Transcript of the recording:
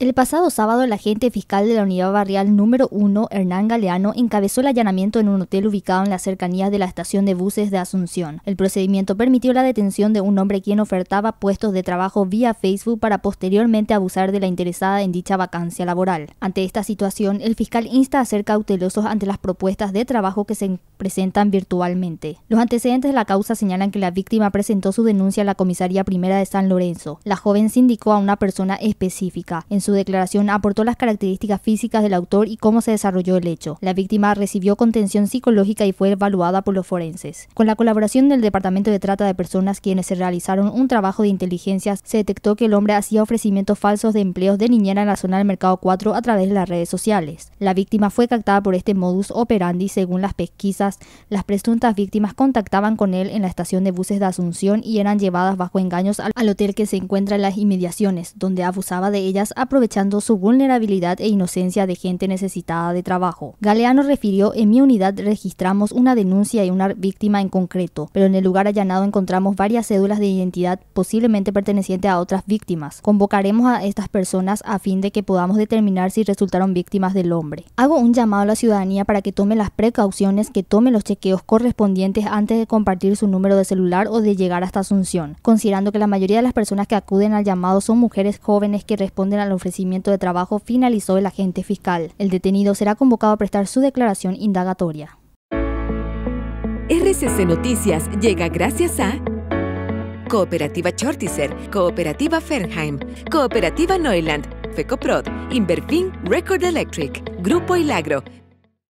El pasado sábado, el agente fiscal de la Unidad Barrial número 1, Hernán Galeano, encabezó el allanamiento en un hotel ubicado en las cercanías de la estación de buses de Asunción. El procedimiento permitió la detención de un hombre quien ofertaba puestos de trabajo vía Facebook para posteriormente abusar de la interesada en dicha vacancia laboral. Ante esta situación, el fiscal insta a ser cautelosos ante las propuestas de trabajo que se presentan virtualmente. Los antecedentes de la causa señalan que la víctima presentó su denuncia a la comisaría primera de San Lorenzo. La joven indicó a una persona específica. En su declaración aportó las características físicas del autor y cómo se desarrolló el hecho. La víctima recibió contención psicológica y fue evaluada por los forenses. Con la colaboración del Departamento de Trata de Personas, quienes se realizaron un trabajo de inteligencia, se detectó que el hombre hacía ofrecimientos falsos de empleos de niñera en la zona del Mercado 4 a través de las redes sociales. La víctima fue captada por este modus operandi. Según las pesquisas, las presuntas víctimas contactaban con él en la estación de buses de Asunción y eran llevadas bajo engaños al hotel que se encuentra en las inmediaciones, donde abusaba de ellas a aprovechando su vulnerabilidad e inocencia de gente necesitada de trabajo. Galeano refirió, en mi unidad registramos una denuncia y una víctima en concreto, pero en el lugar allanado encontramos varias cédulas de identidad posiblemente pertenecientes a otras víctimas. Convocaremos a estas personas a fin de que podamos determinar si resultaron víctimas del hombre. Hago un llamado a la ciudadanía para que tome las precauciones, que tome los chequeos correspondientes antes de compartir su número de celular o de llegar hasta Asunción, considerando que la mayoría de las personas que acuden al llamado son mujeres jóvenes que responden a los ofrecimiento de trabajo finalizó el agente fiscal. El detenido será convocado a prestar su declaración indagatoria. RCC Noticias llega gracias a Cooperativa Chortizer, Cooperativa Fernheim, Cooperativa Neuland, FECOPROD, Inverfin Record Electric, Grupo Ilagro,